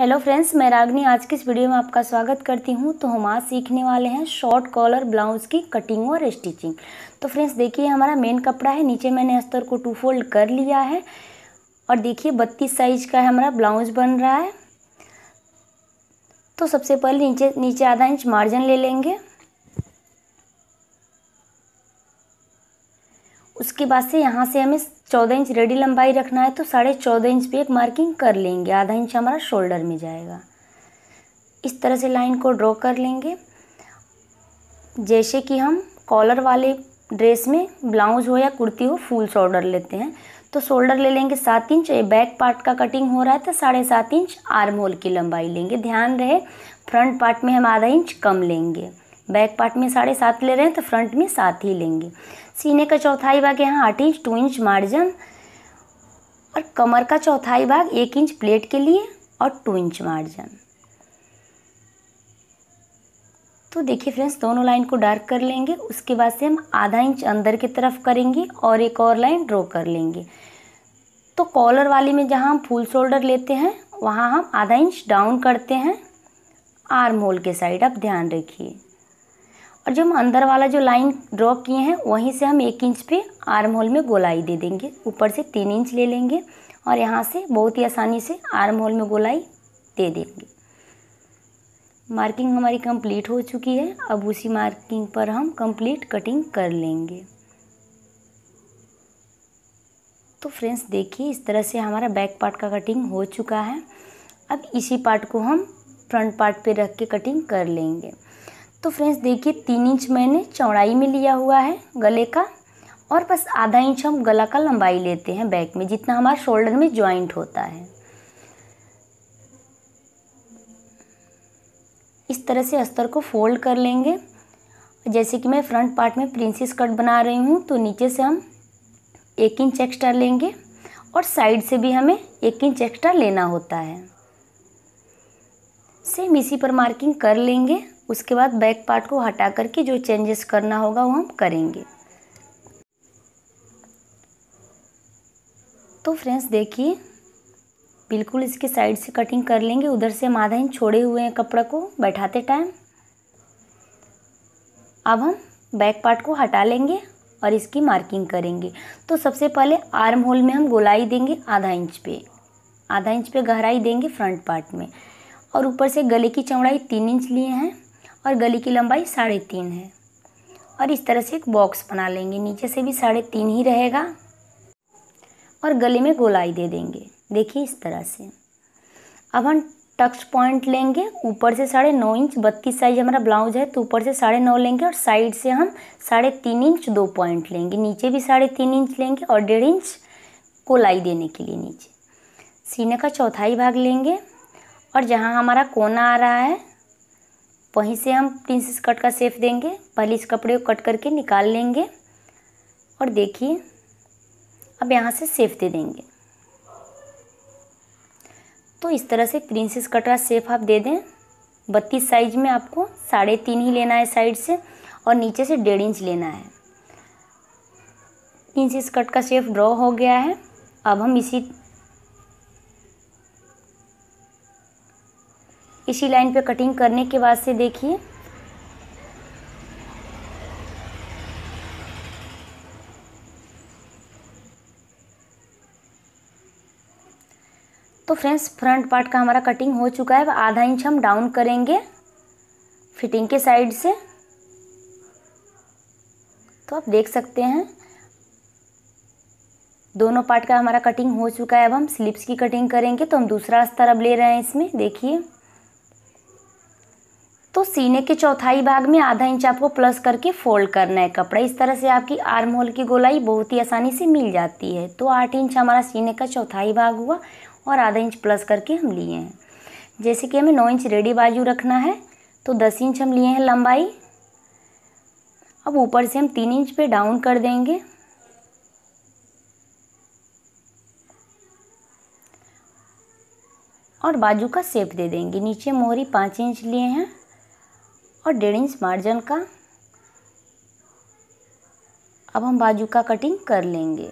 hello friends मैं रागनी आज की इस वीडियो में आपका स्वागत करती हूं तो हम आज सीखने वाले हैं शॉर्ट कॉलर ब्लाउज की कटिंग और स्टिचिंग तो फ्रेंड्स देखिए हमारा मेन कपड़ा है नीचे मैंने अस्तर को टू फोल्ड कर लिया है और देखिए बत्तीस साइज का हमारा ब्लाउज बन रहा है तो सबसे पहले नीचे नीचे आधा इंच मार्जिन ले लेंगे उसके बाद से यहाँ से हमें चौदह इंच रेडी लंबाई रखना है तो साढ़े चौदह इंच पे एक मार्किंग कर लेंगे आधा इंच हमारा शोल्डर में जाएगा इस तरह से लाइन को ड्रॉ कर लेंगे जैसे कि हम कॉलर वाले ड्रेस में ब्लाउज हो या कुर्ती हो फुल शोल्डर लेते हैं तो शोल्डर ले लेंगे सात इंच बैक पार्ट का कटिंग हो रहा है तो साढ़े सात इंच आर्म होल की लंबाई लेंगे ध्यान रहे फ्रंट पार्ट में हम आधा इंच कम लेंगे बैक पार्ट में साढ़े सात ले रहे हैं तो फ्रंट में सात ही लेंगे सीने का चौथाई भाग यहाँ आठ इंच टू इंच मार्जिन और कमर का चौथाई भाग एक इंच प्लेट के लिए और टू इंच मार्जिन तो देखिए फ्रेंड्स दोनों लाइन को डार्क कर लेंगे उसके बाद से हम आधा इंच अंदर की तरफ करेंगे और एक और लाइन ड्रॉ कर लेंगे तो कॉलर वाली में जहाँ हम फुल शोल्डर लेते हैं वहाँ हम आधा इंच डाउन करते हैं आर्म होल के साइड आप ध्यान रखिए और जो हम अंदर वाला जो लाइन ड्रॉ किए हैं वहीं से हम एक इंच पे आर्म होल में गोलाई दे देंगे ऊपर से तीन इंच ले लेंगे और यहाँ से बहुत ही आसानी से आर्म होल में गोलाई दे देंगे मार्किंग हमारी कंप्लीट हो चुकी है अब उसी मार्किंग पर हम कंप्लीट कटिंग कर लेंगे तो फ्रेंड्स देखिए इस तरह से हमारा बैक पार्ट का कटिंग हो चुका है अब इसी पार्ट को हम फ्रंट पार्ट पे रख के कटिंग कर लेंगे तो फ्रेंड्स देखिए तीन इंच मैंने चौड़ाई में लिया हुआ है गले का और बस आधा इंच हम गला का लंबाई लेते हैं बैक में जितना हमारा शोल्डर में ज्वाइंट होता है इस तरह से अस्तर को फोल्ड कर लेंगे जैसे कि मैं फ्रंट पार्ट में प्रिंसेस कट बना रही हूँ तो नीचे से हम एक इंच एक्स्ट्रा लेंगे और साइड से भी हमें एक इंच एक्स्ट्रा लेना होता है सेम इसी पर मार्किंग कर लेंगे उसके बाद बैक पार्ट को हटा करके जो चेंजेस करना होगा वो हम करेंगे तो फ्रेंड्स देखिए बिल्कुल इसके साइड से कटिंग कर लेंगे उधर से हम आधा इंच छोड़े हुए हैं कपड़ा को बैठाते टाइम अब हम बैक पार्ट को हटा लेंगे और इसकी मार्किंग करेंगे तो सबसे पहले आर्म होल में हम गोलाई देंगे आधा इंच पे आधा इंच पे गहराई देंगे फ्रंट पार्ट में और ऊपर से गले की चौड़ाई तीन इंच लिए हैं और गली की लंबाई साढ़े तीन है और इस तरह से एक बॉक्स बना लेंगे नीचे से भी साढ़े तीन ही रहेगा और गले में गोलाई दे देंगे देखिए इस तरह से अब हम टक्स पॉइंट लेंगे ऊपर से साढ़े नौ इंच बत्तीस साइज हमारा ब्लाउज है तो ऊपर से साढ़े नौ लेंगे और साइड से हम साढ़े तीन इंच दो पॉइंट लेंगे नीचे भी साढ़े तीन इंच लेंगे और डेढ़ इंच कोलाई देने के लिए नीचे सीने का चौथाई भाग लेंगे और जहाँ हमारा कोना आ रहा है वहीं से हम प्रिंसेस कट का सेफ देंगे पहले इस कपड़े को कट करके निकाल लेंगे और देखिए अब यहाँ से सेफ दे देंगे तो इस तरह से प्रिंसेस कट का सेफ आप दे दें बत्तीस साइज में आपको साढ़े तीन ही लेना है साइड से और नीचे से डेढ़ इंच लेना है प्रिंसेस कट का सेफ ड्रॉ हो गया है अब हम इसी इसी लाइन पे कटिंग करने के बाद से देखिए तो फ्रेंड्स फ्रंट पार्ट का हमारा कटिंग हो चुका है आधा इंच हम डाउन करेंगे फिटिंग के साइड से तो आप देख सकते हैं दोनों पार्ट का हमारा कटिंग हो चुका है अब हम स्लिप्स की कटिंग करेंगे तो हम दूसरा स्तर अब ले रहे हैं इसमें देखिए तो सीने के चौथाई भाग में आधा इंच आपको प्लस करके फोल्ड करना है कपड़ा इस तरह से आपकी आर्म होल की गोलाई बहुत ही आसानी से मिल जाती है तो आठ इंच हमारा सीने का चौथाई भाग हुआ और आधा इंच प्लस करके हम लिए हैं जैसे कि हमें नौ इंच रेडी बाजू रखना है तो दस इंच हम लिए हैं लंबाई अब ऊपर से हम तीन इंच पे डाउन कर देंगे और बाजू का सेप दे देंगे नीचे मोहरी पाँच इंच लिए हैं और डेढ़ इंच मार्जिन का अब हम बाजू का कटिंग कर लेंगे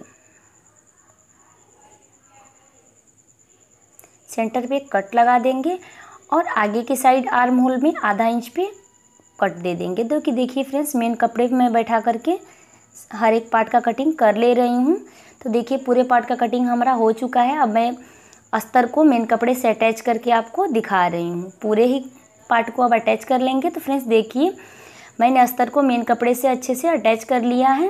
सेंटर पे कट लगा देंगे और आगे के साइड आर्म होल में आधा इंच पे कट दे देंगे तो कि देखिए फ्रेंड्स मेन कपड़े पे मैं बैठा करके हर एक पार्ट का कटिंग कर ले रही हूँ तो देखिए पूरे पार्ट का कटिंग हमारा हो चुका है अब मैं अस्तर को मेन कपड़े से अटैच करके आपको दिखा रही हूँ पूरे ही पार्ट को अब अटैच कर लेंगे तो फ्रेंड्स देखिए मैंने अस्तर को मेन कपड़े से अच्छे से अटैच कर लिया है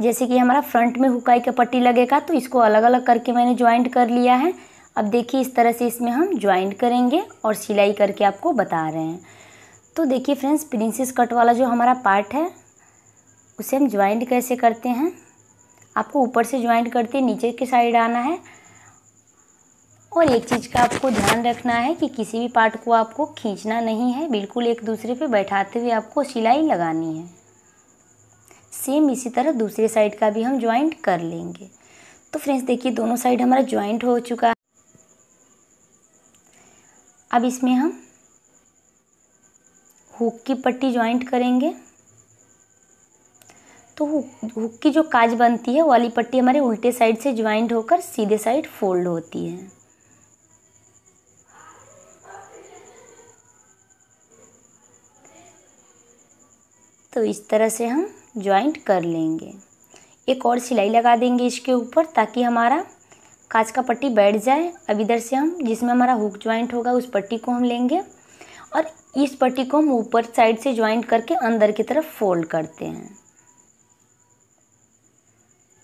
जैसे कि हमारा फ्रंट में हुकाई का पट्टी लगेगा तो इसको अलग अलग करके मैंने ज्वाइंट कर लिया है अब देखिए इस तरह से इसमें हम ज्वाइंट करेंगे और सिलाई करके आपको बता रहे हैं तो देखिए फ्रेंड्स प्रिंसेस कट वाला जो हमारा पार्ट है उसे हम ज्वाइंट कैसे करते हैं आपको ऊपर से ज्वाइंट करते नीचे के साइड आना है और एक चीज़ का आपको ध्यान रखना है कि किसी भी पार्ट को आपको खींचना नहीं है बिल्कुल एक दूसरे पे बैठाते हुए आपको सिलाई लगानी है सेम इसी तरह दूसरे साइड का भी हम ज्वाइंट कर लेंगे तो फ्रेंड्स देखिए दोनों साइड हमारा ज्वाइंट हो चुका है अब इसमें हम हुक की पट्टी ज्वाइंट करेंगे तो हुक की जो काज बनती है वाली पट्टी हमारे उल्टे साइड से ज्वाइंट होकर सीधे साइड फोल्ड होती है तो इस तरह से हम ज्वाइंट कर लेंगे एक और सिलाई लगा देंगे इसके ऊपर ताकि हमारा कांच का पट्टी बैठ जाए अब इधर से हम जिसमें हमारा हुक ज्वाइंट होगा उस पट्टी को हम लेंगे और इस पट्टी को हम ऊपर साइड से ज्वाइंट करके अंदर की तरफ फोल्ड करते हैं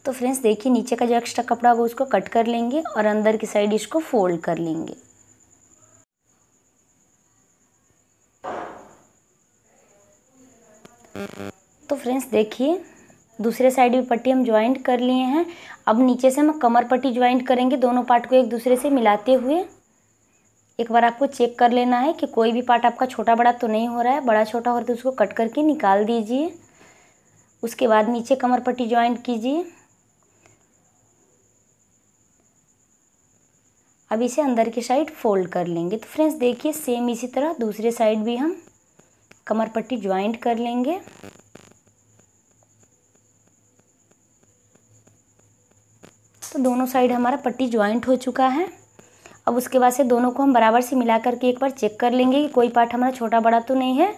तो फ्रेंड्स देखिए नीचे का जो एक्स्ट्रा कपड़ा होगा उसको कट कर लेंगे और अंदर की साइड इसको फोल्ड कर लेंगे तो फ्रेंड्स देखिए दूसरे साइड भी पट्टी हम ज्वाइंट कर लिए हैं अब नीचे से हम कमर पट्टी ज्वाइंट करेंगे दोनों पार्ट को एक दूसरे से मिलाते हुए एक बार आपको चेक कर लेना है कि कोई भी पार्ट आपका छोटा बड़ा तो नहीं हो रहा है बड़ा छोटा हो रहा है तो उसको कट करके निकाल दीजिए उसके बाद नीचे कमर पट्टी ज्वाइंट कीजिए अब इसे अंदर की साइड फोल्ड कर लेंगे तो फ्रेंड्स देखिए सेम इसी तरह दूसरे साइड भी हम कमर पट्टी ज्वाइंट कर लेंगे तो दोनों साइड हमारा पट्टी ज्वाइंट हो चुका है अब उसके बाद से दोनों को हम बराबर से मिला करके एक बार चेक कर लेंगे कि कोई पार्ट हमारा छोटा बड़ा तो नहीं है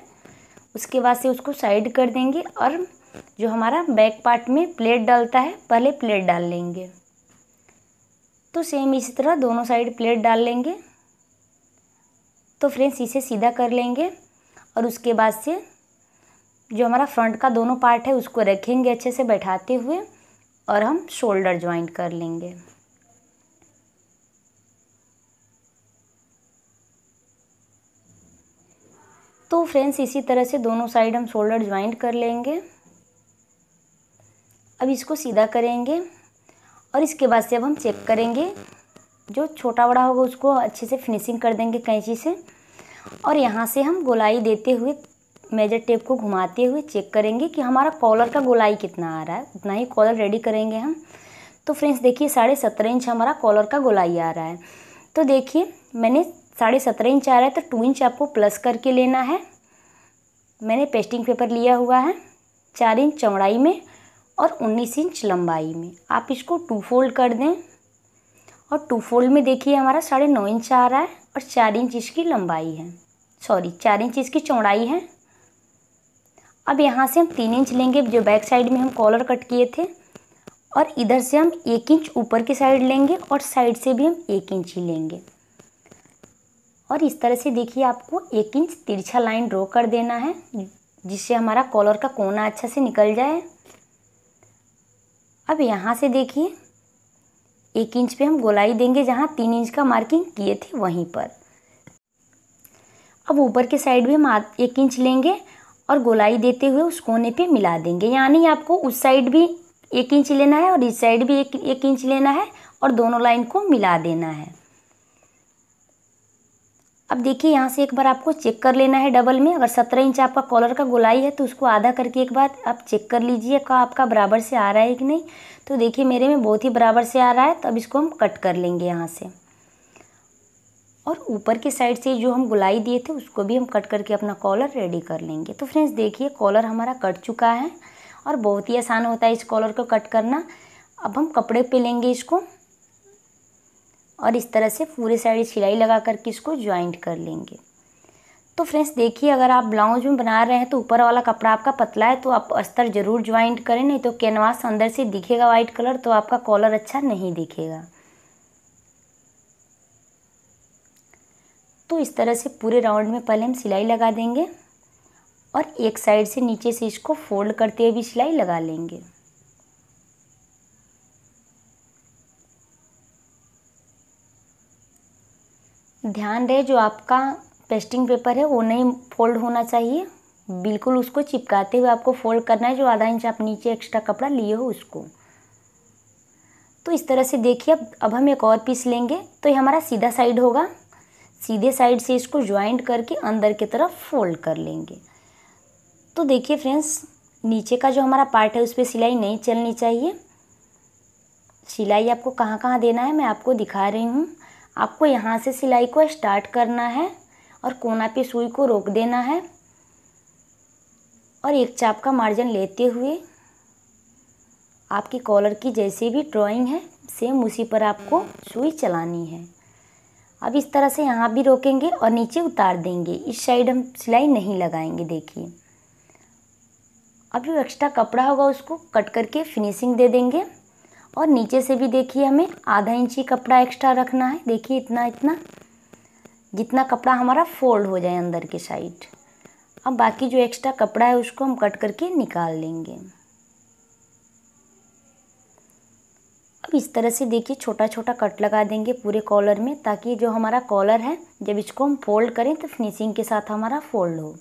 उसके बाद से उसको साइड कर देंगे और जो हमारा बैक पार्ट में प्लेट डालता है पहले प्लेट डाल लेंगे तो सेम इसी तरह दोनों साइड प्लेट डाल लेंगे तो फ्रेंड्स इसे सीधा कर लेंगे और उसके बाद से जो हमारा फ्रंट का दोनों पार्ट है उसको रखेंगे अच्छे से बैठाते हुए और हम शोल्डर ज्वाइंट कर लेंगे तो फ्रेंड्स इसी तरह से दोनों साइड हम शोल्डर ज्वाइंट कर लेंगे अब इसको सीधा करेंगे और इसके बाद से अब हम चेक करेंगे जो छोटा बड़ा होगा उसको अच्छे से फिनिशिंग कर देंगे कैंची से और यहाँ से हम गोलाई देते हुए मेजर टेप को घुमाते हुए चेक करेंगे कि हमारा कॉलर का गोलाई कितना आ रहा है उतना ही कॉलर रेडी करेंगे हम तो फ्रेंड्स देखिए साढ़े सत्रह इंच हमारा कॉलर का गोलाई आ रहा है तो देखिए मैंने साढ़े सत्रह इंच आ रहा है तो टू इंच आपको प्लस करके लेना है मैंने पेस्टिंग पेपर लिया हुआ है चार इंच चौड़ाई में और उन्नीस इंच लंबाई में आप इसको टू फोल्ड कर दें और टू फोल्ड में देखिए हमारा साढ़े नौ इंच आ रहा है और चार इंच इसकी लंबाई है सॉरी चार इंच इसकी चौड़ाई है अब यहाँ से हम तीन इंच लेंगे जो बैक साइड में हम कॉलर कट किए थे और इधर से हम एक इंच ऊपर की साइड लेंगे और साइड से भी हम एक इंच ही लेंगे और इस तरह से देखिए आपको एक इंच तिरछा लाइन ड्रॉ कर देना है जिससे हमारा कॉलर का कोना अच्छा से निकल जाए अब यहाँ से देखिए एक इंच पे हम गोलाई देंगे जहाँ तीन इंच का मार्किंग किए थे वहीं पर अब ऊपर के साइड भी हम एक इंच लेंगे और गोलाई देते हुए उस कोने पे मिला देंगे यानी आपको उस साइड भी एक इंच लेना है और इस साइड भी एक एक इंच लेना है और दोनों लाइन को मिला देना है अब देखिए यहाँ से एक बार आपको चेक कर लेना है डबल में अगर सत्रह इंच आपका कॉलर का गोलाई है तो उसको आधा करके एक बार आप चेक कर लीजिए का आपका बराबर से आ रहा है कि नहीं तो देखिए मेरे में बहुत ही बराबर से आ रहा है तो अब इसको हम कट कर लेंगे यहाँ से और ऊपर के साइड से जो हम गुलाई दिए थे उसको भी हम कट करके अपना कॉलर रेडी कर लेंगे तो फ्रेंड्स देखिए कॉलर हमारा कट चुका है और बहुत ही आसान होता है इस कॉलर को कट करना अब हम कपड़े पे लेंगे इसको और इस तरह से पूरे साइड सिलाई लगा करके इसको ज्वाइंट कर लेंगे तो फ्रेंड्स देखिए अगर आप ब्लाउज में बना रहे हैं तो ऊपर वाला कपड़ा आपका पतला है तो आप अस्तर ज़रूर ज्वाइंट करें नहीं तो कैनवास अंदर से दिखेगा वाइट कलर तो आपका कॉलर अच्छा नहीं दिखेगा तो इस तरह से पूरे राउंड में पहले हम सिलाई लगा देंगे और एक साइड से नीचे से इसको फोल्ड करते हुए भी सिलाई लगा लेंगे ध्यान रहे जो आपका पेस्टिंग पेपर है वो नहीं फोल्ड होना चाहिए बिल्कुल उसको चिपकाते हुए आपको फोल्ड करना है जो आधा इंच आप नीचे एक्स्ट्रा कपड़ा लिए हो उसको तो इस तरह से देखिए अब अब हम एक और पीस लेंगे तो ये हमारा सीधा साइड होगा सीधे साइड से इसको ज्वाइंट करके अंदर की तरफ फोल्ड कर लेंगे तो देखिए फ्रेंड्स नीचे का जो हमारा पार्ट है उस पर सिलाई नहीं चलनी चाहिए सिलाई आपको कहाँ कहाँ देना है मैं आपको दिखा रही हूँ आपको यहाँ से सिलाई को स्टार्ट करना है और कोना पे सुई को रोक देना है और एक चाप का मार्जिन लेते हुए आपकी कॉलर की जैसे भी ड्राइंग है सेम उसी पर आपको सुई चलानी है अब इस तरह से यहाँ भी रोकेंगे और नीचे उतार देंगे इस साइड हम सिलाई नहीं लगाएंगे देखिए अब जो एक्स्ट्रा कपड़ा होगा उसको कट करके फिनिशिंग दे देंगे और नीचे से भी देखिए हमें आधा इंची कपड़ा एक्स्ट्रा रखना है देखिए इतना इतना जितना कपड़ा हमारा फोल्ड हो जाए अंदर की साइड अब बाकी जो एक्स्ट्रा कपड़ा है उसको हम कट करके निकाल लेंगे अब इस तरह से देखिए छोटा छोटा कट लगा देंगे पूरे कॉलर में ताकि जो हमारा कॉलर है जब इसको हम फोल्ड करें तो फिनिशिंग के साथ हमारा फोल्ड हो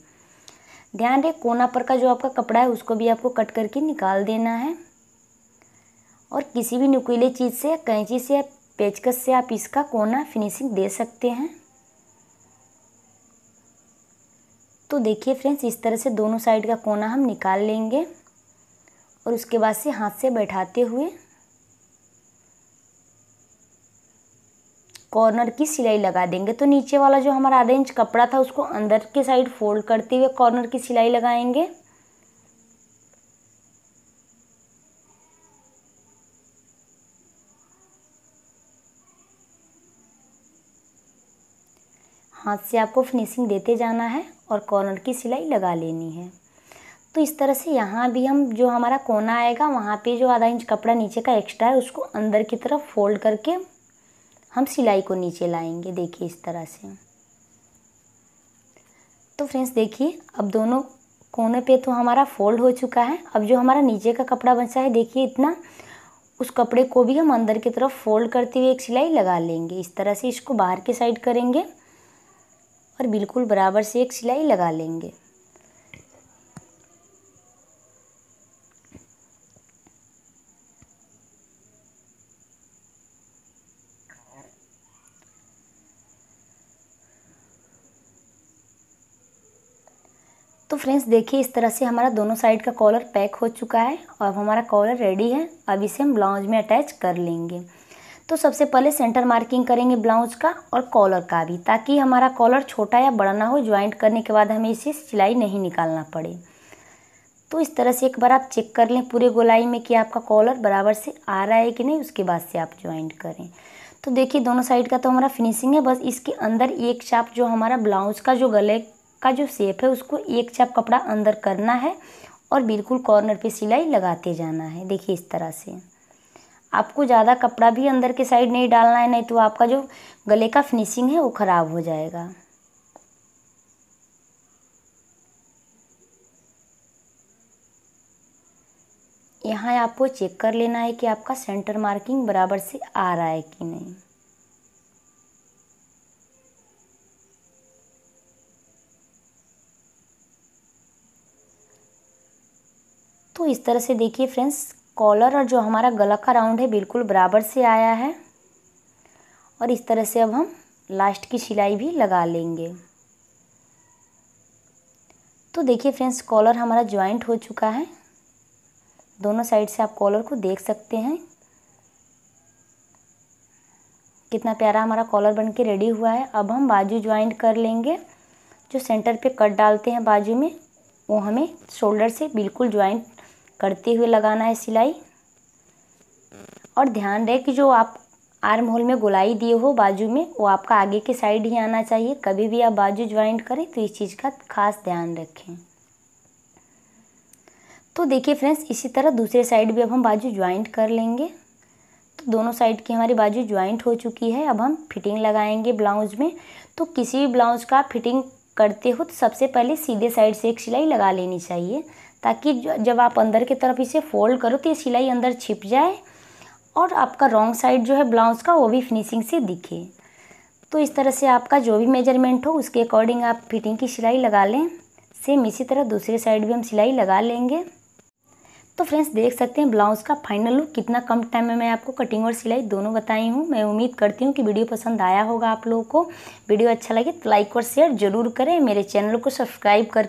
ध्यान रहे कोना पर का जो आपका कपड़ा है उसको भी आपको कट करके निकाल देना है और किसी भी नुकीले चीज़ से कैंची से या पेचकस से आप इसका कोना फिनिशिंग दे सकते हैं तो देखिए फ्रेंड्स इस तरह से दोनों साइड का कोना हम निकाल लेंगे और उसके बाद से हाथ से बैठाते हुए कॉर्नर की सिलाई लगा देंगे तो नीचे वाला जो हमारा आधा इंच कपड़ा था उसको अंदर के साइड फोल्ड करते हुए कॉर्नर की सिलाई लगाएंगे हाथ से आपको फिनिशिंग देते जाना है और कॉर्नर की सिलाई लगा लेनी है तो इस तरह से यहाँ भी हम जो हमारा कोना आएगा वहाँ पे जो आधा इंच कपड़ा नीचे का एक्स्ट्रा है उसको अंदर की तरफ फोल्ड करके हम सिलाई को नीचे लाएंगे देखिए इस तरह से तो फ्रेंड्स देखिए अब दोनों कोने पे तो हमारा फोल्ड हो चुका है अब जो हमारा नीचे का कपड़ा बचा है देखिए इतना उस कपड़े को भी हम अंदर की तरफ फोल्ड करते हुए एक सिलाई लगा लेंगे इस तरह से इसको बाहर के साइड करेंगे और बिल्कुल बराबर से एक सिलाई लगा लेंगे तो फ्रेंड्स देखिए इस तरह से हमारा दोनों साइड का कॉलर पैक हो चुका है और हमारा कॉलर रेडी है अब इसे हम ब्लाउज में अटैच कर लेंगे तो सबसे पहले सेंटर मार्किंग करेंगे ब्लाउज का और कॉलर का भी ताकि हमारा कॉलर छोटा या बड़ा ना हो ज्वाइंट करने के बाद हमें इसे सिलाई नहीं निकालना पड़े तो इस तरह से एक बार आप चेक कर लें पूरे गोलाई में कि आपका कॉलर बराबर से आ रहा है कि नहीं उसके बाद से आप ज्वाइंट करें तो देखिए दोनों साइड का तो हमारा फिनिशिंग है बस इसके अंदर एक चाप जो हमारा ब्लाउज का जो गले का जो सेप है उसको एक चाप कपड़ा अंदर करना है और बिल्कुल कॉर्नर पे सिलाई लगाते जाना है देखिए इस तरह से आपको ज़्यादा कपड़ा भी अंदर के साइड नहीं डालना है नहीं तो आपका जो गले का फिनिशिंग है वो ख़राब हो जाएगा यहाँ आपको चेक कर लेना है कि आपका सेंटर मार्किंग बराबर से आ रहा है कि नहीं तो इस तरह से देखिए फ्रेंड्स कॉलर और जो हमारा गला का राउंड है बिल्कुल बराबर से आया है और इस तरह से अब हम लास्ट की सिलाई भी लगा लेंगे तो देखिए फ्रेंड्स कॉलर हमारा ज्वाइंट हो चुका है दोनों साइड से आप कॉलर को देख सकते हैं कितना प्यारा हमारा कॉलर बन के रेडी हुआ है अब हम बाजू ज्वाइंट कर लेंगे जो सेंटर पे कट डालते हैं बाजू में वो हमें शोल्डर से बिल्कुल ज्वाइंट करते हुए लगाना है सिलाई और ध्यान रहे कि जो आप आर्म होल में गोलाई दिए हो बाजू में वो आपका आगे के साइड ही आना चाहिए कभी भी आप बाजू ज्वाइंट करें तो इस चीज़ का खास ध्यान रखें तो देखिए फ्रेंड्स इसी तरह दूसरे साइड भी अब हम बाजू ज्वाइंट कर लेंगे तो दोनों साइड की हमारी बाजू ज्वाइंट हो चुकी है अब हम फिटिंग लगाएंगे ब्लाउज में तो किसी भी ब्लाउज का फिटिंग करते हो तो सबसे पहले सीधे साइड से एक सिलाई लगा लेनी चाहिए ताकि जब आप अंदर की तरफ इसे फोल्ड करो तो ये सिलाई अंदर छिप जाए और आपका रॉन्ग साइड जो है ब्लाउज़ का वो भी फिनिशिंग से दिखे तो इस तरह से आपका जो भी मेजरमेंट हो उसके अकॉर्डिंग आप फिटिंग की सिलाई लगा लें सेम इसी तरह दूसरे साइड भी हम सिलाई लगा लेंगे तो फ्रेंड्स देख सकते हैं ब्लाउज़ का फाइनल लुक कितना कम टाइम में मैं आपको कटिंग और सिलाई दोनों बताई हूँ मैं उम्मीद करती हूँ कि वीडियो पसंद आया होगा आप लोगों को वीडियो अच्छा लगे तो लाइक और शेयर जरूर करें मेरे चैनल को सब्सक्राइब कर